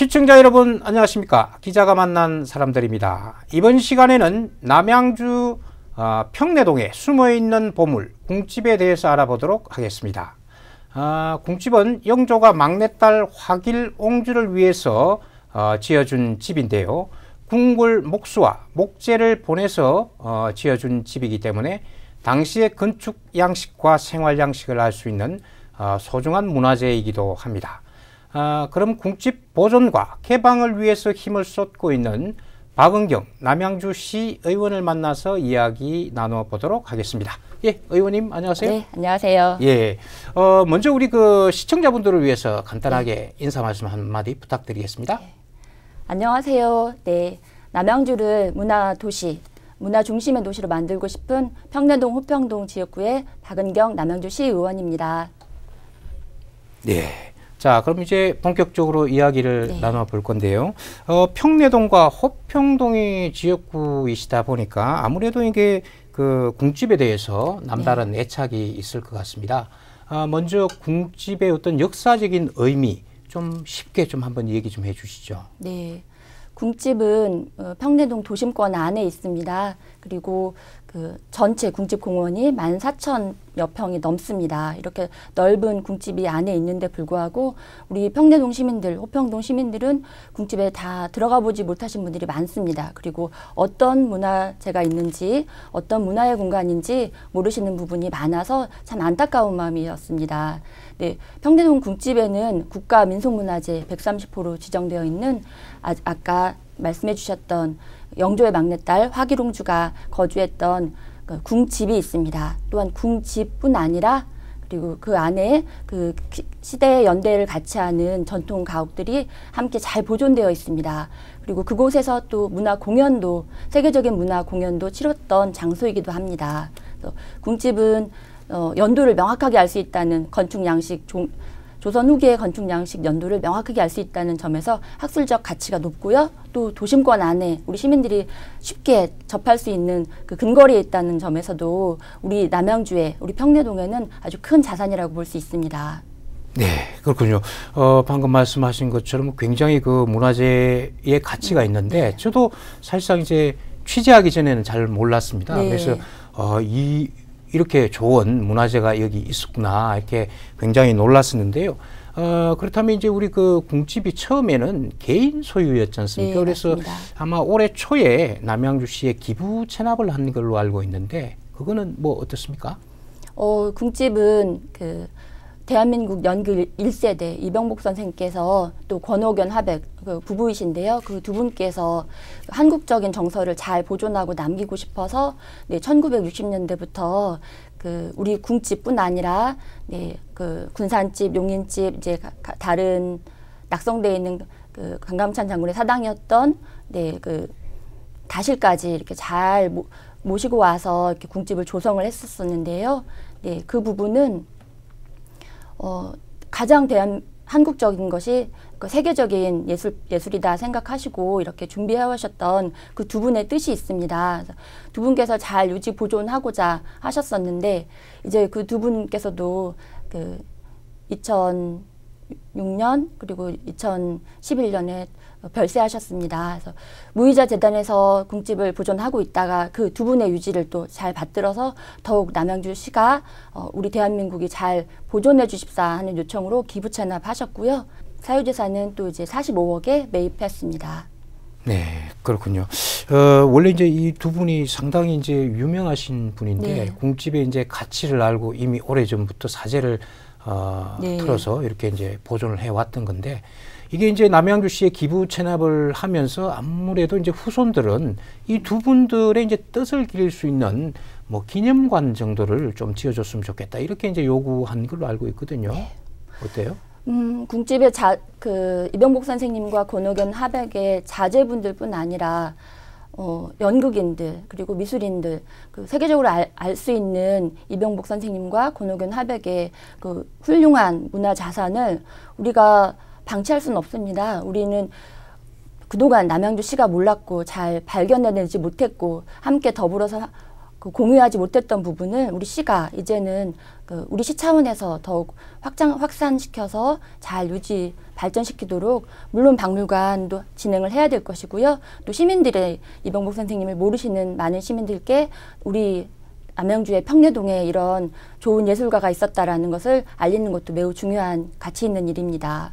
시청자 여러분 안녕하십니까 기자가 만난 사람들입니다 이번 시간에는 남양주 아, 평내동에 숨어있는 보물 궁집에 대해서 알아보도록 하겠습니다 아, 궁집은 영조가 막내딸 화길 옹주를 위해서 어, 지어준 집인데요 궁궐 목수와 목재를 보내서 어, 지어준 집이기 때문에 당시의 건축 양식과 생활 양식을 알 수 있는 어, 소중한 문화재이기도 합니다. 아, 그럼 궁집 보존과 개방을 위해서 힘을 쏟고 있는 박은경 남양주시 의원을 만나서 이야기 나눠보도록 하겠습니다. 예, 의원님 안녕하세요. 네, 안녕하세요. 예, 어, 먼저 우리 그 시청자분들을 위해서 간단하게 네. 인사 말씀 한 마디 부탁드리겠습니다. 네. 안녕하세요. 네, 남양주를 문화 도시, 문화 중심의 도시로 만들고 싶은 평내동 호평동 지역구의 박은경 남양주시 의원입니다. 네. 자, 그럼 이제 본격적으로 이야기를 네. 나눠볼 건데요. 어, 평내동과 호평동이 지역구이시다 보니까 아무래도 이게 그 궁집에 대해서 남다른 네. 애착이 있을 것 같습니다. 아, 먼저 궁집의 어떤 역사적인 의미 좀 쉽게 좀 한번 얘기 좀 해주시죠. 네. 궁집은 어, 평내동 도심권 안에 있습니다. 그리고 그 전체 궁집 공원이 만 사천 여 평이 넘습니다. 이렇게 넓은 궁집이 안에 있는데 불구하고 우리 평내동 시민들, 호평동 시민들은 궁집에 다 들어가 보지 못하신 분들이 많습니다. 그리고 어떤 문화재가 있는지, 어떤 문화의 공간인지 모르시는 부분이 많아서 참 안타까운 마음이었습니다. 네, 평내동 궁집에는 국가 민속문화재 백삼십 호로 지정되어 있는 아, 아까 말씀해 주셨던 영조의 막내딸 화기롱주가 거주했던 그 궁집이 있습니다. 또한 궁집뿐 아니라 그리고 그 안에 그 시대의 연대를 같이 하는 전통 가옥들이 함께 잘 보존되어 있습니다. 그리고 그곳에서 또 문화 공연도 세계적인 문화 공연도 치렀던 장소이기도 합니다. 궁집은 어, 연도를 명확하게 알 수 있다는 건축 양식 종, 조선 후기의 건축 양식 연도를 명확하게 알 수 있다는 점에서 학술적 가치가 높고요. 또 도심권 안에 우리 시민들이 쉽게 접할 수 있는 그 근거리에 있다는 점에서도 우리 남양주에 우리 평내동에는 아주 큰 자산이라고 볼 수 있습니다. 네, 그렇군요. 어, 방금 말씀하신 것처럼 굉장히 그 문화재의 가치가 음. 있는데 저도 사실상 이제 취재하기 전에는 잘 몰랐습니다. 네. 그래서 어, 이 이렇게 좋은 문화재가 여기 있었구나 이렇게 굉장히 놀랐었는데요. 어, 그렇다면 이제 우리 그 궁집이 처음에는 개인 소유였지 않습니까? 네, 그래서 맞습니다. 아마 올해 초에 남양주시에 기부 체납을 한 걸로 알고 있는데 그거는 뭐 어떻습니까? 어, 궁집은 그 대한민국 연극 1세대 이병복 선생께서 또 권호견 화백그 부부이신데요. 그 두 분께서 한국적인 정서를 잘 보존하고 남기고 싶어서 네, 1960년대부터 그 우리 궁집뿐 아니라 네, 그 군산집, 용인집 이제 가, 다른 낙성되어 있는 그 강감찬 장군의 사당이었던 네, 그 다실까지 이렇게 잘 모, 모시고 와서 이렇게 궁집을 조성을 했었었는데요. 네, 그 부분은 어, 가장 대한 한국적인 것이 그 세계적인 예술 예술이다 생각하시고 이렇게 준비해 오셨던 그 두 분의 뜻이 있습니다. 두 분께서 잘 유지 보존하고자 하셨었는데 이제 그 두 분께서도 그 2006년 그리고 2011년에 별세하셨습니다. 그래서 무이자 재단에서 궁집을 보존하고 있다가 그 두 분의 유지를 또 잘 받들어서 더욱 남양주 시가 어, 우리 대한민국이 잘 보존해 주십사 하는 요청으로 기부 찬합하셨고요. 사유재산은 또 이제 45억에 매입했습니다. 네, 그렇군요. 어, 원래 이제 이 두 분이 상당히 이제 유명하신 분인데 네. 궁집의 이제 가치를 알고 이미 오래 전부터 사제를 어, 네. 틀어서 이렇게 이제 보존을 해왔던 건데 이게 이제 남양주 씨의 기부 체납을 하면서 아무래도 이제 후손들은 이 두 분들의 이제 뜻을 기릴 수 있는 뭐 기념관 정도를 좀 지어줬으면 좋겠다 이렇게 이제 요구한 걸로 알고 있거든요. 네. 어때요? 음, 궁집의 자, 그 이병복 선생님과 권옥연 하백의 자제분들뿐 아니라 어, 연극인들 그리고 미술인들 그 세계적으로 알 수 있는 이병복 선생님과 권옥연 하백의 그 훌륭한 문화 자산을 우리가 방치할 수는 없습니다. 우리는 그동안 남양주 시가 몰랐고 잘 발견해내지 못했고 함께 더불어서 그 공유하지 못했던 부분을 우리 시가 이제는 그 우리 시 차원에서 더욱 확장 확산시켜서 잘 유지 발전시키도록 물론 박물관도 진행을 해야 될 것이고요. 또 시민들의 이병복 선생님을 모르시는 많은 시민들께 우리 남양주의 평내동에 이런 좋은 예술가가 있었다라는 것을 알리는 것도 매우 중요한 가치 있는 일입니다.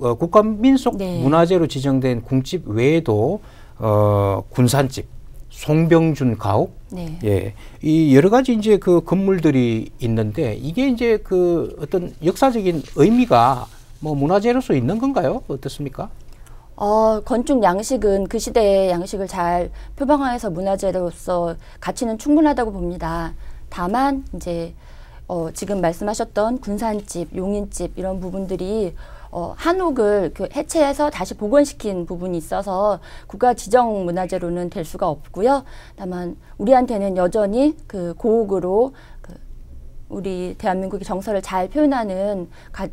어, 국가 민속 네. 문화재로 지정된 궁집 외에도 어, 군산집, 송병준 가옥, 네. 예, 이 여러 가지 이제 그 건물들이 있는데 이게 이제 그 어떤 역사적인 의미가 뭐 문화재로서 있는 건가요? 어떻습니까? 어, 건축 양식은 그 시대의 양식을 잘 표방하여서 문화재로서 가치는 충분하다고 봅니다. 다만 이제 어, 지금 말씀하셨던 군산집, 용인집 이런 부분들이 어, 한옥을 그 해체해서 다시 복원시킨 부분이 있어서 국가 지정 문화재로는 될 수가 없고요. 다만 우리한테는 여전히 그 고옥으로 그 우리 대한민국의 정서를 잘 표현하는 가,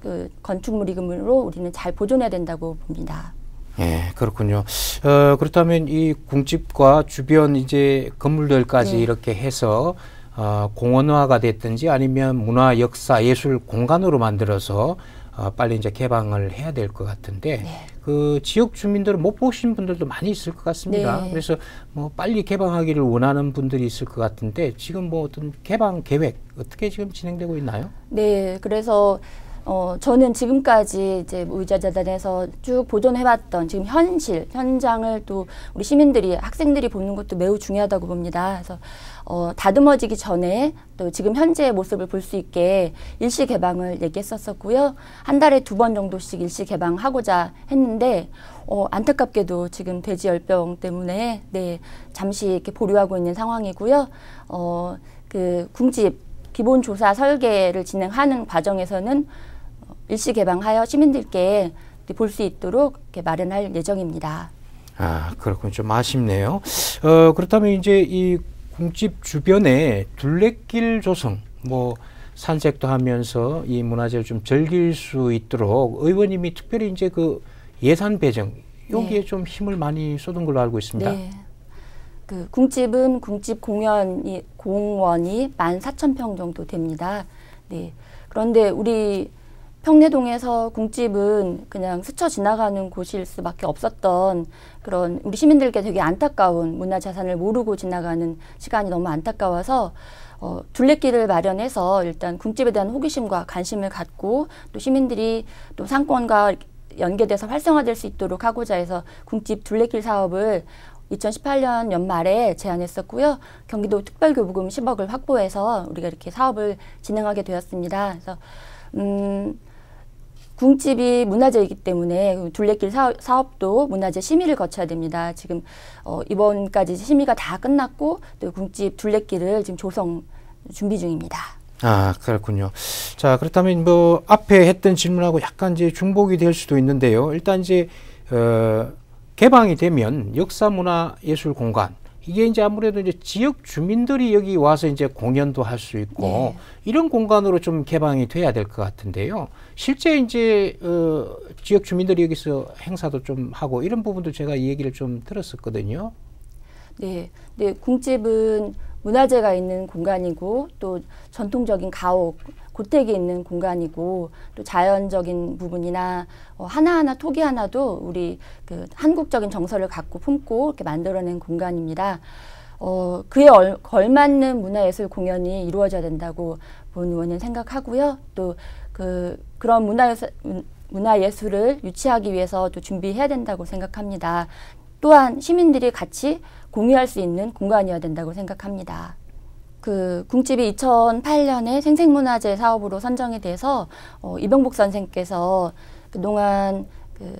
그 건축물이금으로 우리는 잘 보존해야 된다고 봅니다. 예, 그렇군요. 어, 그렇다면 이 궁집과 주변 이제 건물들까지 네. 이렇게 해서 어, 공원화가 됐든지 아니면 문화, 역사, 예술 공간으로 만들어서 어, 빨리 이제 개방을 해야 될 것 같은데 네. 그 지역 주민들은 못 보신 분들도 많이 있을 것 같습니다. 네. 그래서 뭐 빨리 개방하기를 원하는 분들이 있을 것 같은데 지금 뭐 어떤 개방 계획 어떻게 지금 진행되고 있나요? 네, 그래서 어, 저는 지금까지 이제 의자재단에서 쭉 보존해봤던 지금 현실, 현장을 또 우리 시민들이, 학생들이 보는 것도 매우 중요하다고 봅니다. 그래서 어, 다듬어지기 전에 또 지금 현재의 모습을 볼 수 있게 일시 개방을 얘기했었었고요. 한 달에 두 번 정도씩 일시 개방하고자 했는데 어, 안타깝게도 지금 돼지 열병 때문에 네, 잠시 이렇게 보류하고 있는 상황이고요. 어, 그 궁집 기본 조사 설계를 진행하는 과정에서는 일시 개방하여 시민들께 볼 수 있도록 마련할 예정입니다. 아그렇군좀 아쉽네요. 어, 그렇다면 이제 이 궁집 주변에 둘레길 조성 뭐 산책도 하면서 이 문화재를 좀 즐길 수 있도록 의원님이 특별히 이제 그 예산 배정 여기에 네. 좀 힘을 많이 쏟은 걸로 알고 있습니다. 네. 그 궁집은 궁집 공연이 공원이 만 사천 평 정도 됩니다. 네. 그런데 우리 평내동에서 궁집은 그냥 스쳐 지나가는 곳일 수밖에 없었던 그런 우리 시민들께 되게 안타까운 문화 자산을 모르고 지나가는 시간이 너무 안타까워서 어, 둘레길을 마련해서 일단 궁집에 대한 호기심과 관심을 갖고 또 시민들이 또 상권과 연계돼서 활성화될 수 있도록 하고자 해서 궁집 둘레길 사업을 2018년 연말에 제안했었고요. 경기도 특별교부금 10억을 확보해서 우리가 이렇게 사업을 진행하게 되었습니다. 그래서 음, 궁집이 문화재이기 때문에 둘레길 사업, 도 문화재 심의를 거쳐야 됩니다. 지금 어, 이번까지 심의가 다 끝났고 또 궁집 둘레길을 지금 조성 준비 중입니다. 아 그렇군요. 자 그렇다면 뭐 앞에 했던 질문하고 약간 이제 중복이 될 수도 있는데요. 일단 이제 어, 개방이 되면 역사 문화 예술 공간 이게 이제 아무래도 이제 지역 주민들이 여기 와서 이제 공연도 할 수 있고 네. 이런 공간으로 좀 개방이 돼야 될 것 같은데요. 실제 이제 어, 지역 주민들이 여기서 행사도 좀 하고 이런 부분도 제가 이 얘기를 좀 들었었거든요. 네, 네, 궁집은 문화재가 있는 공간이고 또 전통적인 가옥, 고택이 있는 공간이고 또 자연적인 부분이나 어, 하나하나 토기 하나도 우리 그 한국적인 정서를 갖고 품고 이렇게 만들어낸 공간입니다. 어, 그에 얼, 걸맞는 문화예술 공연이 이루어져야 된다고 본 의원은 생각하고요. 또 그, 그런 문화예술, 문화예술을 유치하기 위해서 또 준비해야 된다고 생각합니다. 또한 시민들이 같이 공유할 수 있는 공간이어야 된다고 생각합니다. 그 궁집이 2008년에 생생문화재 사업으로 선정이 돼서 어, 이병복 선생께서 그동안 그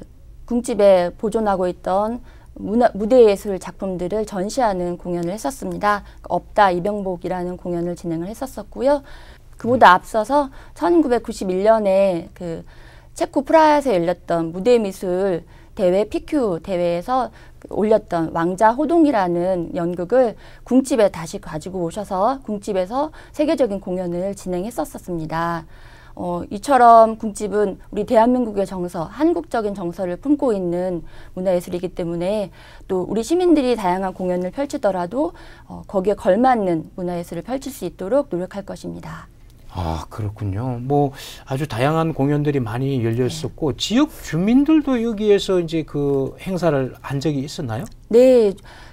궁집에 보존하고 있던 문화, 무대예술 작품들을 전시하는 공연을 했었습니다. 없다 이병복이라는 공연을 진행을 했었었고요. 그보다 네. 앞서서 1991년에 그 체코 프라하에서 열렸던 무대 미술 대회 PQ 대회에서 올렸던 왕자 호동이라는 연극을 궁집에 다시 가지고 오셔서 궁집에서 세계적인 공연을 진행했었습니다 어, 이처럼 궁집은 우리 대한민국의 정서, 한국적인 정서를 품고 있는 문화예술이기 때문에 또 우리 시민들이 다양한 공연을 펼치더라도 어, 거기에 걸맞는 문화예술을 펼칠 수 있도록 노력할 것입니다. 아, 그렇군요. 뭐 아주 다양한 공연들이 많이 열렸었고 네. 지역 주민들도 여기에서 이제 그 행사를 한 적이 있었나요? 네.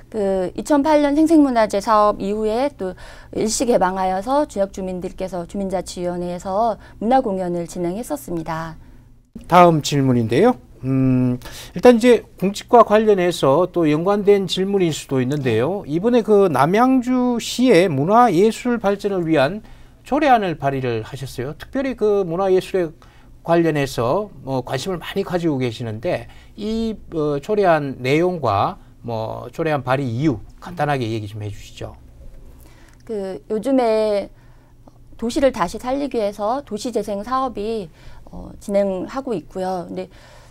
그 2008년 생생문화재 사업 이후에 또 일시 개방하여서 지역 주민들께서 주민자치위원회에서 문화 공연을 진행했었습니다. 다음 질문인데요. 음, 일단 이제 공직과 관련해서 또 연관된 질문일 수도 있는데요. 이번에 그 남양주시의 문화예술 발전을 위한 조례안을 발의를 하셨어요. 특별히 그 문화예술에 관련해서 뭐 관심을 많이 가지고 계시는데 이 어, 조례안 내용과 뭐 조례안 발의 이유 간단하게 얘기 좀 해주시죠. 그 요즘에 도시를 다시 살리기 위해서 도시재생 사업이 어, 진행하고 있고요. 근데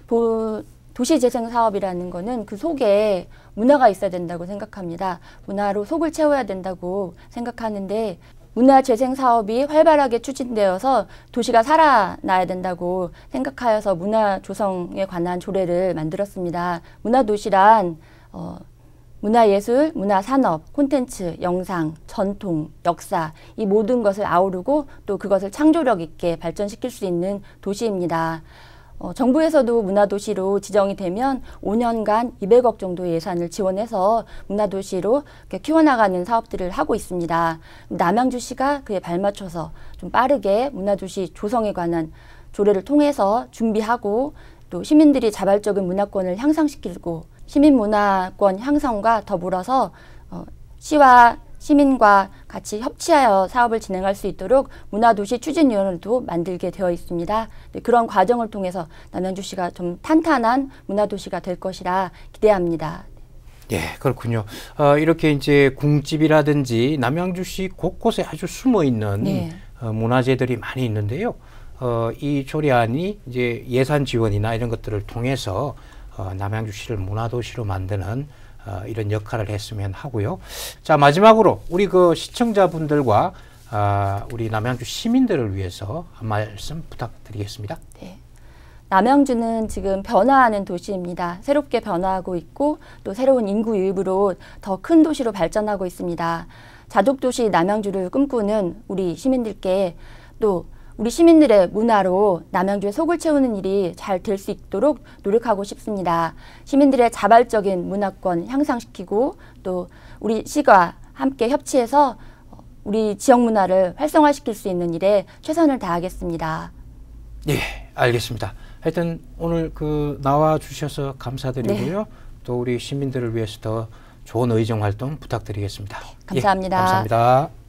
보, 도시재생 사업이라는 거는 그 속에 문화가 있어야 된다고 생각합니다. 문화로 속을 채워야 된다고 생각하는데 문화재생 사업이 활발하게 추진되어서 도시가 살아나야 된다고 생각하여서 문화 조성에 관한 조례를 만들었습니다. 문화도시란 어, 문화예술, 문화산업, 콘텐츠, 영상, 전통, 역사 이 모든 것을 아우르고 또 그것을 창조력 있게 발전시킬 수 있는 도시입니다. 어, 정부에서도 문화도시로 지정이 되면 5년간 200억 정도 예산을 지원해서 문화도시로 키워나가는 사업들을 하고 있습니다. 남양주시가 그에 발맞춰서 좀 빠르게 문화도시 조성에 관한 조례를 통해서 준비하고 또 시민들이 자발적인 문화권을 향상시키고 시민문화권 향상과 더불어서 어, 시와 시민과 같이 협치하여 사업을 진행할 수 있도록 문화도시 추진위원회도 만들게 되어 있습니다. 네, 그런 과정을 통해서 남양주시가 좀 탄탄한 문화도시가 될 것이라 기대합니다. 예, 그렇군요. 어, 이렇게 이제 궁집이라든지 남양주시 곳곳에 아주 숨어 있는 네. 어, 문화재들이 많이 있는데요. 어, 이 조례안이 이제 예산 지원이나 이런 것들을 통해서 어, 남양주시를 문화도시로 만드는 어, 이런 역할을 했으면 하고요. 자 마지막으로 우리 그 시청자분들과 어, 우리 남양주 시민들을 위해서 한 말씀 부탁드리겠습니다. 네. 남양주는 지금 변화하는 도시입니다. 새롭게 변화하고 있고 또 새로운 인구 유입으로 더 큰 도시로 발전하고 있습니다. 자독도시 남양주를 꿈꾸는 우리 시민들께 또 우리 시민들의 문화로 남양주의 속을 채우는 일이 잘 될 수 있도록 노력하고 싶습니다. 시민들의 자발적인 문화권 향상시키고 또 우리 시가 함께 협치해서 우리 지역 문화를 활성화시킬 수 있는 일에 최선을 다하겠습니다. 예, 알겠습니다. 하여튼 오늘 그 나와 주셔서 감사드리고요. 네. 또 우리 시민들을 위해서 더 좋은 의정 활동 부탁드리겠습니다. 네, 감사합니다. 예, 감사합니다.